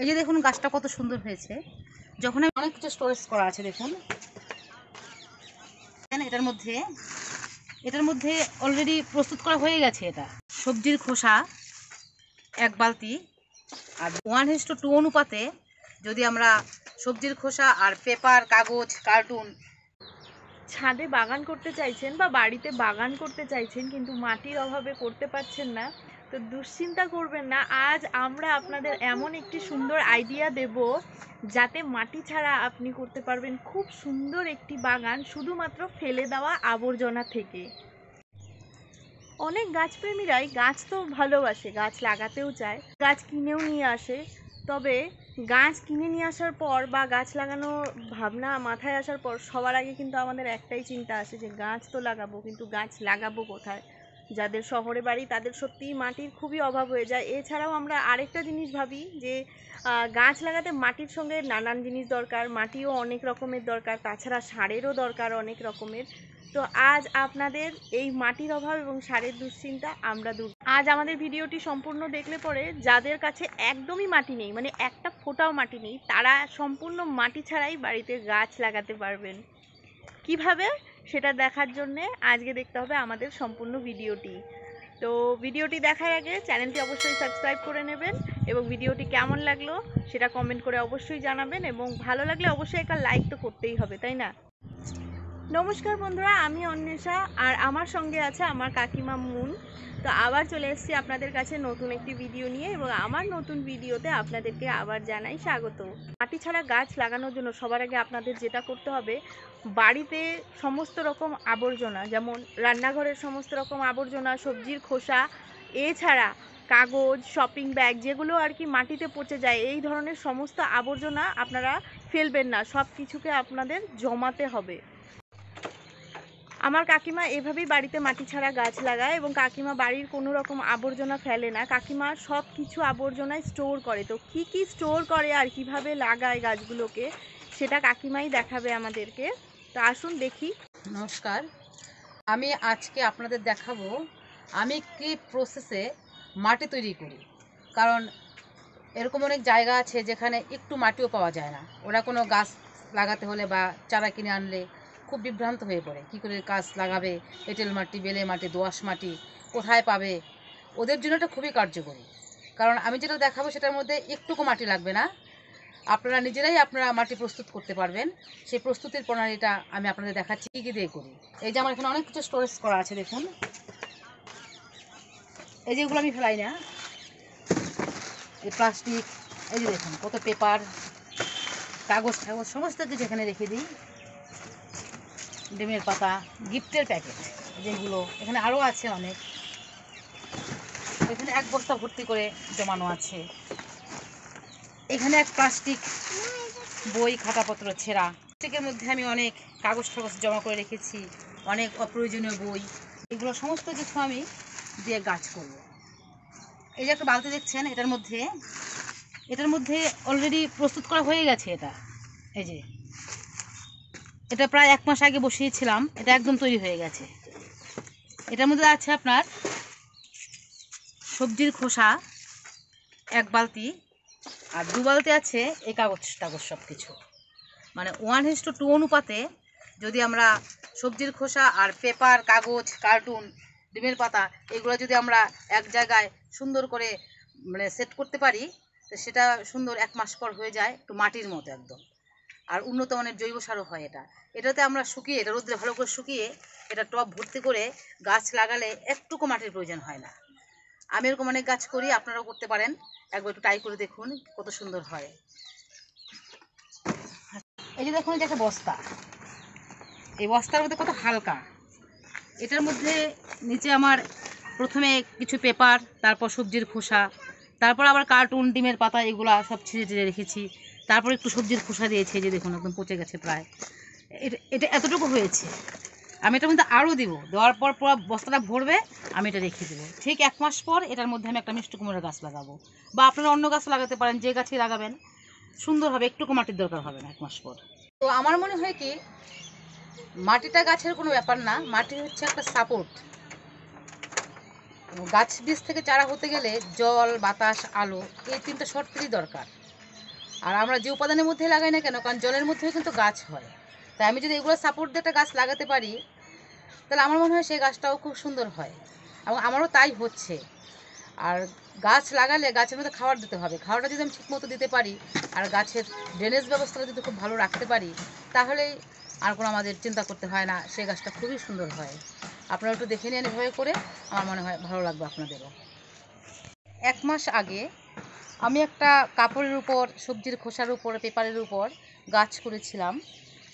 এই যে দেখুন গাছটা কত সুন্দর হয়েছে যখন অনেক কিছু স্টোরেজ করা আছে দেখুন এটার মধ্যে এটার মধ্যে অলরেডি প্রস্তুত করা হয়ে গেছে এটা সবজির খোসা এক বালতি আর ওয়ান টু টু অনুপাতে যদি আমরা সবজির খোসা আর পেপার কাগজ কার্টুন ছাদে বাগান করতে চাইছেন বা বাড়িতে বাগান করতে চাইছেন কিন্তু মাটির অভাবে করতে পারছেন না তো দুশ্চিন্তা করবেন না আজ আমরা আপনাদের এমন একটি সুন্দর আইডিয়া দেব যাতে মাটি ছাড়া আপনি করতে পারবেন খুব সুন্দর একটি বাগান শুধুমাত্র ফেলে দেওয়া আবর্জনা থেকে অনেক গাছপ্রেমীরাই গাছ তো ভালোবাসে গাছ লাগাতেও চায় গাছ কিনেও নিয়ে আসে তবে গাছ কিনে নিয়ে আসার পর বা গাছ লাগানোর ভাবনা মাথায় আসার পর সবার আগে কিন্তু আমাদের একটাই চিন্তা আসে যে গাছ তো লাগাবো কিন্তু গাছ লাগাবো কোথায় যাদের শহরে বাড়ি তাদের সত্যিই মাটির খুবই অভাব হয়ে যায় এছাড়াও আমরা আরেকটা জিনিস ভাবি যে গাছ লাগাতে মাটির সঙ্গে নানান জিনিস দরকার মাটিও অনেক রকমের দরকার তাছাড়া সারেরও দরকার অনেক রকমের তো আজ আপনাদের এই মাটির অভাব এবং সারের দুশ্চিন্তা আমরা দূর আজ আমাদের ভিডিওটি সম্পূর্ণ দেখলে পরে যাদের কাছে একদমই মাটি নেই মানে একটা ফোটাও মাটি নেই তারা সম্পূর্ণ মাটি ছাড়াই বাড়িতে গাছ লাগাতে পারবেন কিভাবে সেটা দেখার জন্যে আজকে দেখতে হবে আমাদের সম্পূর্ণ ভিডিওটি তো ভিডিওটি দেখার আগে চ্যানেলটি অবশ্যই সাবস্ক্রাইব করে নেবেন এবং ভিডিওটি কেমন লাগলো সেটা কমেন্ট করে অবশ্যই জানাবেন এবং ভালো লাগলে অবশ্যই একটা লাইক তো করতেই হবে তাই না নমস্কার বন্ধুরা আমি অন্বেষা আর আমার সঙ্গে আছে আমার কাকিমা মুন তো আবার চলে এসেছি আপনাদের কাছে নতুন একটি ভিডিও নিয়ে এবং আমার নতুন ভিডিওতে আপনাদেরকে আবার জানাই স্বাগত মাটি ছাড়া গাছ লাগানোর জন্য সবার আগে আপনাদের যেটা করতে হবে বাড়িতে সমস্ত রকম আবর্জনা যেমন রান্নাঘরের সমস্ত রকম আবর্জনা সবজির খোসা এছাড়া কাগজ শপিং ব্যাগ যেগুলো আর কি মাটিতে পচে যায় এই ধরনের সমস্ত আবর্জনা আপনারা ফেলবেন না সব কিছুকে আপনাদের জমাতে হবে আমার কাকিমা এভাবেই বাড়িতে মাটি ছাড়া গাছ লাগায় এবং কাকিমা বাড়ির কোনো রকম আবর্জনা ফেলে না কাকিমা সব কিছু আবর্জনায় স্টোর করে তো কি কি স্টোর করে আর কিভাবে লাগায় গাছগুলোকে সেটা কাকিমাই দেখাবে আমাদেরকে তো আসুন দেখি নমস্কার আমি আজকে আপনাদের দেখাবো আমি কি প্রসেসে মাটি তৈরি করি কারণ এরকম অনেক জায়গা আছে যেখানে একটু মাটিও পাওয়া যায় না ওরা কোনো গাছ লাগাতে হলে বা চারা কিনে আনলে খুব বিভ্রান্ত হয়ে পড়ে কি করে কাজ লাগাবে এঁটেল মাটি বেলে মাটি দোয়াশ মাটি কোথায় পাবে ওদের জন্য এটা খুবই কার্যকরী কারণ আমি যেটা দেখাবো সেটার মধ্যে একটুকু মাটি লাগবে না আপনারা নিজেরাই আপনারা মাটি প্রস্তুত করতে পারবেন সেই প্রস্তুতির প্রণালীটা আমি আপনাদের দেখাচ্ছি কী কী দিয়ে করি এই যে আমার এখানে অনেক কিছু স্টোরেজ করা আছে দেখুন এই যেগুলো আমি ফেলাই না এই প্লাস্টিক এই যে দেখুন কত পেপার কাগজ কাগজ সমস্ত কিছু এখানে রেখে দিই ডিমের পাতা গিফটের প্যাকেট যেগুলো এখানে আরও আছে অনেক এখানে এক বস্তা ভর্তি করে জমানো আছে এখানে এক প্লাস্টিক বই খাতাপত্র ছেঁড়া প্লাস্টিকের মধ্যে আমি অনেক কাগজ টাগজ জমা করে রেখেছি অনেক অপ্রয়োজনীয় বই এগুলো সমস্ত কিছু আমি দিয়ে গাছ করব এই যে একটা বালতি দেখছেন এটার মধ্যে এটার মধ্যে অলরেডি প্রস্তুত করা হয়ে গেছে এটা এই যে এটা প্রায় এক মাস আগে বসিয়েছিলাম এটা একদম তৈরি হয়ে গেছে এটার মধ্যে আছে আপনার সবজির খোসা এক বালতি আর দু বালতি আছে এই কাগজ টাগজ সব কিছু মানে ওয়ান হিস টু টু অনুপাতে যদি আমরা সবজির খোসা আর পেপার কাগজ কার্টুন ডিমের পাতা এগুলো যদি আমরা এক জায়গায় সুন্দর করে মানে সেট করতে পারি তো সেটা সুন্দর এক মাস পর হয়ে যায় একটু মাটির মতো একদম আর উন্নত মানের জৈব সারও হয় এটা এটাতে আমরা শুকিয়ে এটা রোদ্রে ভালো করে শুকিয়ে এটা টপ ভর্তি করে গাছ লাগালে একটুকু মাটির প্রয়োজন হয় না আমি এরকম অনেক গাছ করি আপনারাও করতে পারেন একবার একটু ট্রাই করে দেখুন কত সুন্দর হয় এই যে দেখুন এটা একটা বস্তা এই বস্তার মধ্যে কত হালকা এটার মধ্যে নিচে আমার প্রথমে কিছু পেপার তারপর সবজির খোসা তারপর আবার কার্টুন ডিমের পাতা এগুলো সব ছিঁড়ে ছিঁড়ে রেখেছি তারপরে একটু সবজির খোসা দিয়েছে যে দেখুন একদম পচে গেছে প্রায় এটা এটা এতটুকু হয়েছে আমি এটার মধ্যে আরও দিব দেওয়ার পর পুরো বস্তাটা ভরবে আমি এটা রেখে দেবো ঠিক এক মাস পর এটার মধ্যে আমি একটা মিষ্টি কুমড়োর গাছ লাগাবো বা আপনারা অন্য গাছ লাগাতে পারেন যে গাছই লাগাবেন সুন্দর হবে একটু মাটির দরকার হবে না এক মাস পর তো আমার মনে হয় কি মাটিটা গাছের কোনো ব্যাপার না মাটি হচ্ছে একটা সাপোর্ট গাছ বীজ থেকে চারা হতে গেলে জল বাতাস আলো এই তিনটা শর্তেরই দরকার আর আমরা যে উপাদানের মধ্যে লাগাই না কেন কারণ জলের মধ্যেও কিন্তু গাছ হয় তাই আমি যদি এগুলো সাপোর্ট দিয়ে একটা গাছ লাগাতে পারি তাহলে আমার মনে হয় সেই গাছটাও খুব সুন্দর হয় এবং আমারও তাই হচ্ছে আর গাছ লাগালে গাছের মধ্যে খাবার দিতে হবে খাবারটা যদি আমি ঠিকমতো দিতে পারি আর গাছের ড্রেনেজ ব্যবস্থাটা যদি খুব ভালো রাখতে পারি তাহলেই আর কোনো আমাদের চিন্তা করতে হয় না সেই গাছটা খুবই সুন্দর হয় আপনারা একটু দেখে নিন এভাবে করে আমার মনে হয় ভালো লাগবে আপনাদেরও এক মাস আগে আমি একটা কাপড়ের উপর সবজির খোসার উপর পেপারের উপর গাছ করেছিলাম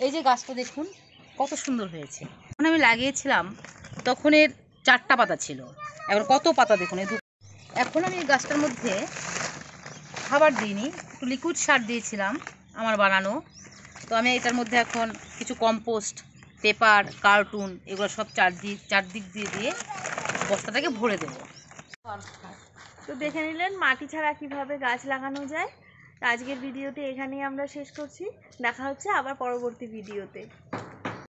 এই যে গাছটা দেখুন কত সুন্দর হয়েছে যখন আমি লাগিয়েছিলাম তখন এর চারটা পাতা ছিল এবার কত পাতা দেখুন এই এখন আমি এই গাছটার মধ্যে খাবার দিইনি একটু লিকুইড সার দিয়েছিলাম আমার বানানো তো আমি এটার মধ্যে এখন কিছু কম্পোস্ট পেপার কার্টুন এগুলো সব চারদিক চারদিক দিয়ে দিয়ে বস্তাটাকে ভরে দেবো তো দেখে নিলেন মাটি ছাড়া কিভাবে গাছ লাগানো যায় আজকের ভিডিওটি এখানেই আমরা শেষ করছি দেখা হচ্ছে আবার পরবর্তী ভিডিওতে